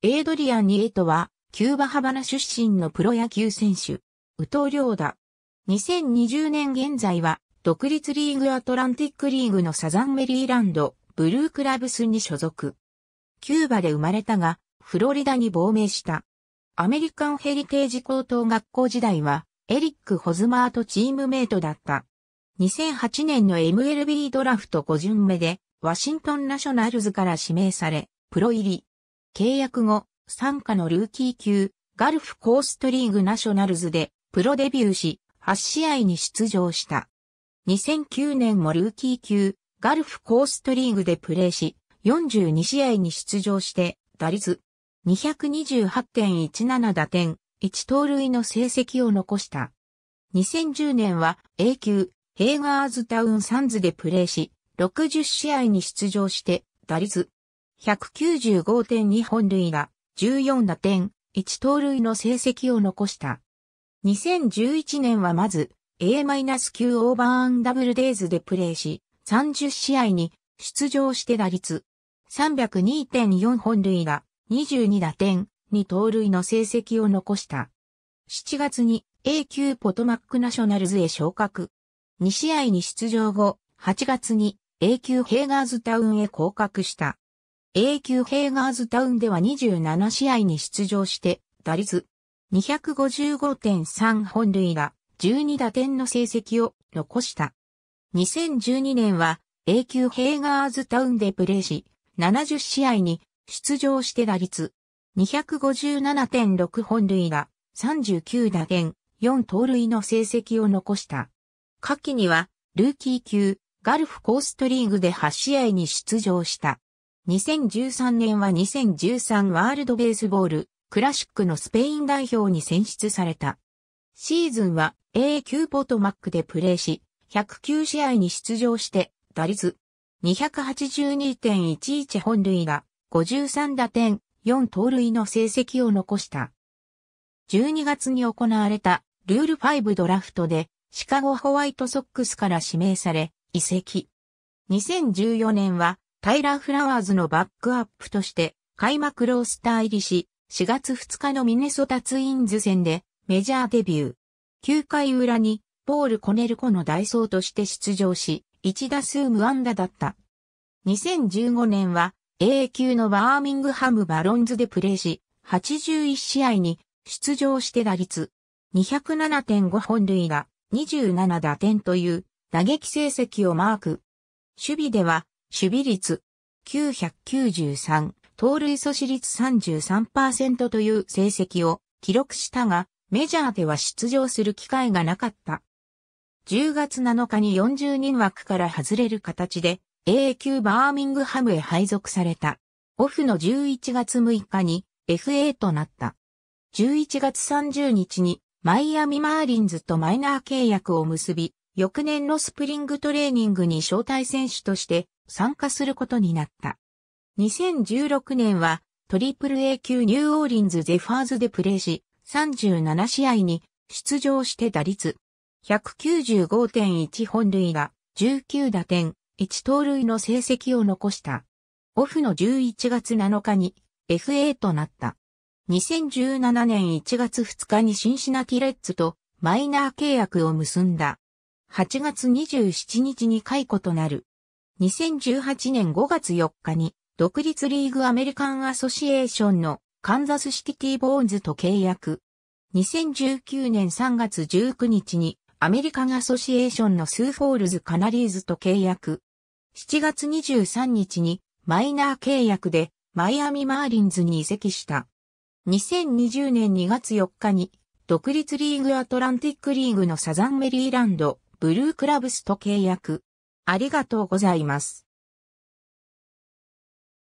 エイドリアン・ニエトは、キューバ・ハバナ出身のプロ野球選手、ウトリョーダ。2020年現在は、独立リーグアトランティックリーグのサザンメリーランド、ブルークラブスに所属。キューバで生まれたが、フロリダに亡命した。アメリカンヘリテージ高等学校時代は、エリック・ホズマーとチームメイトだった。2008年の MLB ドラフト5巡目で、ワシントンナショナルズから指名され、プロ入り。契約後、参加のルーキー級、ガルフコーストリーグナショナルズでプロデビューし、8試合に出場した。2009年もルーキー級、ガルフコーストリーグでプレーし、42試合に出場して、打率228.17打点、1盗塁の成績を残した。2010年は A 級、ヘイガーズタウンサンズでプレーし、60試合に出場して、打率195.2本塁打、14打点、1盗塁の成績を残した。2011年はまず A-9 オーバーアンダブルデイズでプレーし、30試合に出場して打率302.4本塁打、22打点、2盗塁の成績を残した。7月に A 級ポトマックナショナルズへ昇格。2試合に出場後、8月に A 級ヘイガーズタウンへ降格した。A 級ヘイガーズタウンでは27試合に出場して、打率255.3本塁打、12打点の成績を残した。2012年は A 級ヘイガーズタウンでプレーし、70試合に出場して打率257.6本塁打、39打点、4盗塁の成績を残した。下記には、ルーキー級、ガルフコーストリーグで8試合に出場した。2013年は2013ワールドベースボールクラシックのスペイン代表に選出された。シーズンは A 級ポトマックでプレーし、109試合に出場して打率282.11本塁打、53打点、4盗塁の成績を残した。12月に行われたルール5ドラフトでシカゴホワイトソックスから指名され移籍。2014年はタイラー・フラワーズのバックアップとして開幕ロースター入りし、4月2日のミネソタツインズ戦でメジャーデビュー。9回裏にポール・コネルコの代走として出場し、1打数無安打だった。2015年は A 級のバーミングハムバロンズでプレーし、81試合に出場して打率207.5本塁打27打点という打撃成績をマーク。守備では守備率993、盗塁阻止率33%という成績を記録したが、メジャーでは出場する機会がなかった。10月7日に40人枠から外れる形で A 級バーミングハムへ配属された。オフの11月6日に FA となった。11月30日にマイアミマーリンズとマイナー契約を結び、翌年のスプリングトレーニングに招待選手として参加することになった。2016年はトリプル A 級ニューオーリンズゼファーズでプレーし、37試合に出場して打率195.1本塁打、19打点、1盗塁の成績を残した。オフの11月7日に FA となった。2017年1月2日にシンシナティレッツとマイナー契約を結んだ。8月27日に解雇となる。2018年5月4日に、独立リーグアメリカンアソシエーションのカンザスシティボーンズと契約。2019年3月19日にアメリカンアソシエーションのスーフォールズカナリーズと契約。7月23日にマイナー契約でマイアミマーリンズに移籍した。2020年2月4日に独立リーグアトランティックリーグのサザンメリーランドブルークラブスと契約。ありがとうございます。